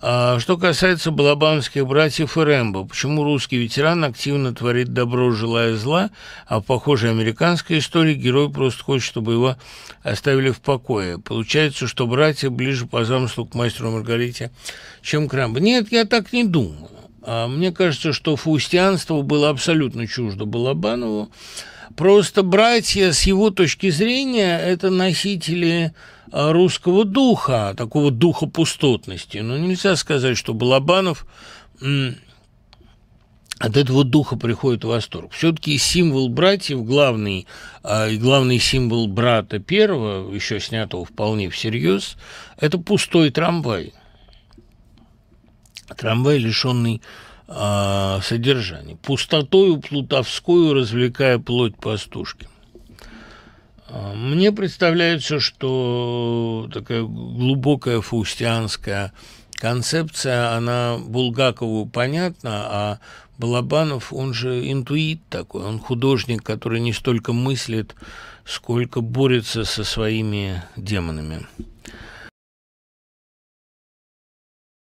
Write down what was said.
А что касается балабанских братьев и Рэмбо, почему русский ветеран активно творит добро, желая зла, а в похожей американской истории герой просто хочет, чтобы его оставили в покое? Получается, что братья ближе по замыслу к мастеру Маргарите, чем к Рэмбо. Нет, я так не думаю. А мне кажется, что фаустианство было абсолютно чуждо Балабанову. Просто братья, с его точки зрения, это носители а, русского духа, такого духа пустотности. Но нельзя сказать, что Балабанов от этого духа приходит восторг. Все-таки символ братьев главный, а, и главный символ брата первого, еще снятого вполне всерьез, это пустой трамвай. Трамвай, лишенный э, а, содержания. Пустотою плутовскую развлекая плоть пастушки. А, мне представляется, что такая глубокая фаустианская концепция, она Булгакову понятна, а Балабанов, он же интуит такой, он художник, который не столько мыслит, сколько борется со своими демонами.